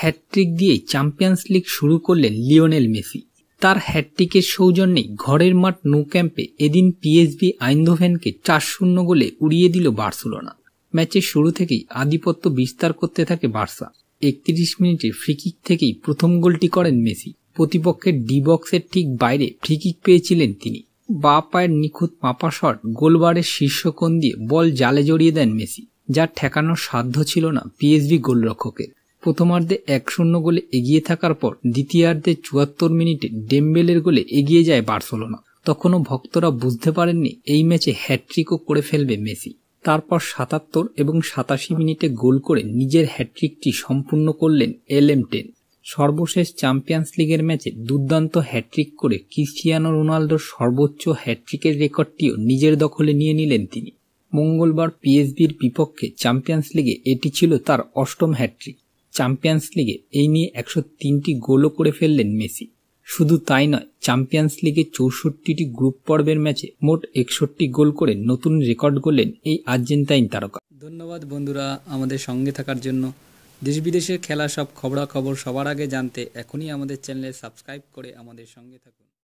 hat trick দিয়ে champions league শুরু করলেন লিওনেল মেসি তার হ্যাটট্রিকের সৌজন্যেই ঘরের মাঠ নো ক্যাম্পে এদিন পিএসবি আইন্দোভেনকে চার শূন্য গোলে উড়িয়ে দিল বার্সেলোনা ম্যাচের শুরু থেকেই আধিপত্য বিস্তার করতে থাকে বার্সা একত্রিশ মিনিটে ফ্রিকিক থেকেই প্রথম গোলটি করেন মেসি প্রতিপক্ষের ডি বক্সের ঠিক বাইরে ফ্রিকিক পেয়েছিলেন তিনি বা পায়ের নিখুঁত মাপা শট গোলবারের শীর্ষকোণ দিয়ে বল জালে জড়িয়ে দেন মেসি যা ঠেকানোর সাধ্য ছিল না পিএসবি গোলরক্ষকের প্রথমার্ধে এক শূন্য গোলে এগিয়ে থাকার পর দ্বিতীয়ার্ধে চুয়াত্তর মিনিটে ডেম্বেলের গোলে এগিয়ে যায় বার্সেলোনা তখনও ভক্তরা বুঝতে পারেননি এই ম্যাচে হ্যাট্রিকও করে ফেলবে মেসি তারপর সাতাত্তর এবং সাতাশি মিনিটে গোল করে নিজের হ্যাট্রিকটি সম্পূর্ণ করলেন এল এম টেন সর্বশেষ চ্যাম্পিয়ন্স লিগের ম্যাচে দুর্দান্ত হ্যাট্রিক করে ক্রিস্টিয়ানো রোনালদোর সর্বোচ্চ হ্যাট্রিকের রেকর্ডটিও নিজের দখলে নিয়ে নিলেন তিনি মঙ্গলবার পিএসবির বিপক্ষে চ্যাম্পিয়ন্স লিগে এটি ছিল তার অষ্টম হ্যাট্রিক চ্যাম্পিয়ন্স লিগে এই নিয়ে একশো তিনটি গোলও করে ফেললেন মেসি শুধু তাই নয় চ্যাম্পিয়ন্স লিগে চৌষট্টিটি গ্রুপ পর্বের ম্যাচে মোট একষট্টি গোল করে নতুন রেকর্ড করলেন এই আর্জেন্টাইন তারকা ধন্যবাদ বন্ধুরা আমাদের সঙ্গে থাকার জন্য দেশ বিদেশের খেলা সব খবরাখবর সবার আগে জানতে এখনই আমাদের চ্যানেলে সাবস্ক্রাইব করে আমাদের সঙ্গে থাকুন